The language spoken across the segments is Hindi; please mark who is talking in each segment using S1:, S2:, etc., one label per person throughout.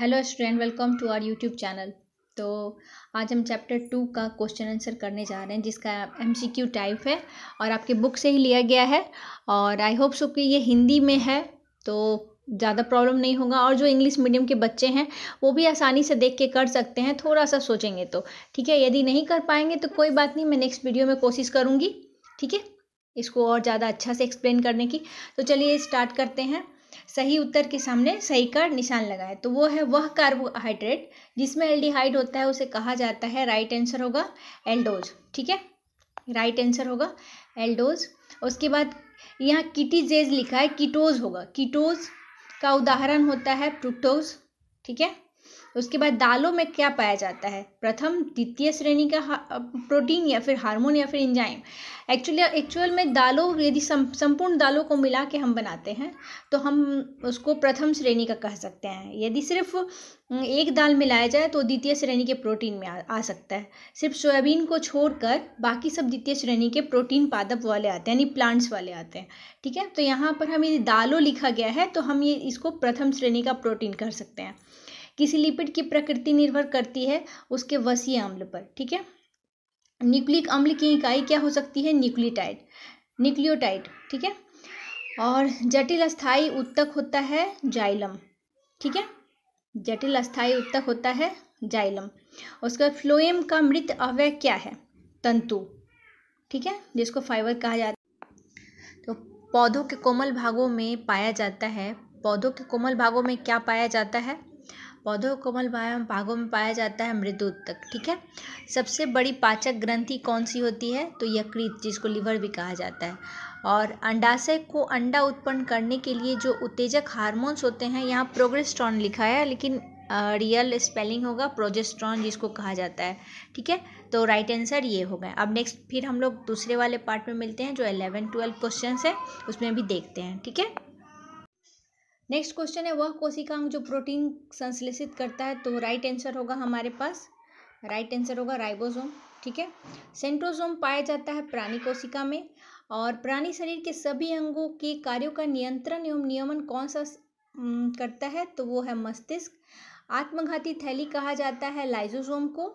S1: hello student welcome to our YouTube channel तो आज हम चैप्टर टू का क्वेश्चन आंसर करने जा रहे हैं जिसका एमसीक्यू टाइप है और आपके बुक से ही लिया गया है और आई होप सो कि ये हिंदी में है तो ज़्यादा प्रॉब्लम नहीं होगा और जो इंग्लिश मीडियम के बच्चे हैं वो भी आसानी से देख के कर सकते हैं थोड़ा सा सोचेंगे तो ठीक है यदि नहीं कर पाएंगे तो कोई बात नहीं मैं नेक्स्ट वीडियो में कोशिश करूँगी ठीक है इसको और ज़्यादा अच्छा से एक्सप्लेन करने की तो चलिए स्टार्ट करते हैं सही उत्तर के सामने सही का निशान लगाए तो वो है वह कार्बोहाइड्रेट जिसमें एल्डिहाइड होता है उसे कहा जाता है राइट आंसर होगा एल्डोज ठीक है राइट आंसर होगा एल्डोज उसके बाद यहाँ किटीजेज लिखा है कीटोज होगा कीटोज का उदाहरण होता है प्रोटोज ठीक है उसके बाद दालों में क्या पाया जाता है प्रथम द्वितीय श्रेणी का प्रोटीन या फिर हार्मोन या फिर इंजाइम एक्चुअली एक्चुअल में दालों यदि संपूर्ण दालों को मिला के हम बनाते हैं तो हम उसको प्रथम श्रेणी का कह सकते हैं यदि सिर्फ एक दाल मिलाया जाए तो द्वितीय श्रेणी के प्रोटीन में आ, आ सकता है सिर्फ सोयाबीन को छोड़कर बाकी सब द्वितीय श्रेणी के प्रोटीन पादप वाले आते हैं यानी प्लांट्स वाले आते हैं ठीक है तो यहाँ पर हम यदि दालों लिखा गया है तो हम ये इसको प्रथम श्रेणी का प्रोटीन कर सकते हैं किसी लिपिड की प्रकृति निर्भर करती है उसके वसीय अम्ल पर ठीक है न्यूक्लिक अम्ल की इकाई क्या हो सकती है न्यूक्लियोटाइड न्यूक्लियोटाइड ठीक है और जटिल अस्थाई उत्तक होता है जाइलम ठीक है जटिल अस्थाई उत्तक होता है जाइलम उसका फ्लोएम का मृत अवय क्या है तंतु ठीक है जिसको फाइबर कहा जाता है तो पौधों के कोमल भागों में पाया जाता है पौधों के कोमल भागों में क्या पाया जाता है पौधों कोमल भाव भागों में पाया जाता है मृदु तक ठीक है सबसे बड़ी पाचक ग्रंथि कौन सी होती है तो यकृत जिसको लिवर भी कहा जाता है और अंडाशय को अंडा उत्पन्न करने के लिए जो उत्तेजक हार्मोन्स होते हैं यहाँ प्रोग्रेस्ट्रॉन लिखा है लेकिन रियल स्पेलिंग होगा प्रोजेस्ट्रॉन जिसको कहा जाता है ठीक है तो राइट आंसर ये हो गए अब नेक्स्ट फिर हम लोग दूसरे वाले पार्ट में मिलते हैं जो एलेवन ट्वेल्व क्वेश्चन है उसमें भी देखते हैं ठीक है नेक्स्ट क्वेश्चन है वह कोशिकांग जो प्रोटीन संश्लेषित करता है तो राइट आंसर होगा हमारे पास राइट आंसर होगा राइबोसोम ठीक है सेंट्रोसोम पाया जाता है प्राणी कोशिका में और प्राणी शरीर के सभी अंगों के कार्यों का नियंत्रण एवं नियमन कौन सा करता है तो वो है मस्तिष्क आत्मघाती थैली कहा जाता है लाइजोसोम को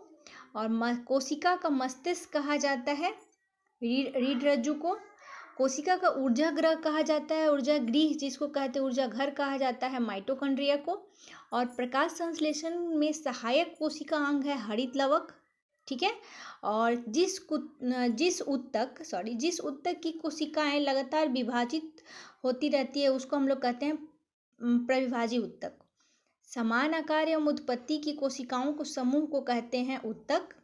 S1: और कोशिका का मस्तिष्क कहा जाता है रीड रज्जु को कोशिका का ऊर्जा ग्रह कहा जाता है ऊर्जा गृह जिसको कहते हैं ऊर्जा घर कहा जाता है माइटोकॉन्ड्रिया को और प्रकाश संश्लेषण में सहायक कोशिका अंग है हरित लवक ठीक है और जिस जिस उत्तक सॉरी जिस उत्तक की कोशिकाएं लगातार विभाजित होती रहती है उसको हम लोग कहते हैं प्रविभाजी उत्तक समान आकार एवं उत्पत्ति की कोशिकाओं को समूह को कहते हैं उत्तक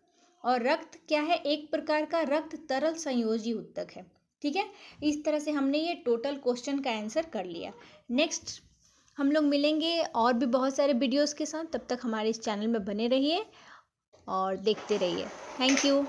S1: और रक्त क्या है एक प्रकार का रक्त तरल संयोजी उत्तक है ठीक है इस तरह से हमने ये टोटल क्वेश्चन का आंसर कर लिया नेक्स्ट हम लोग मिलेंगे और भी बहुत सारे वीडियोस के साथ तब तक हमारे इस चैनल में बने रहिए और देखते रहिए थैंक यू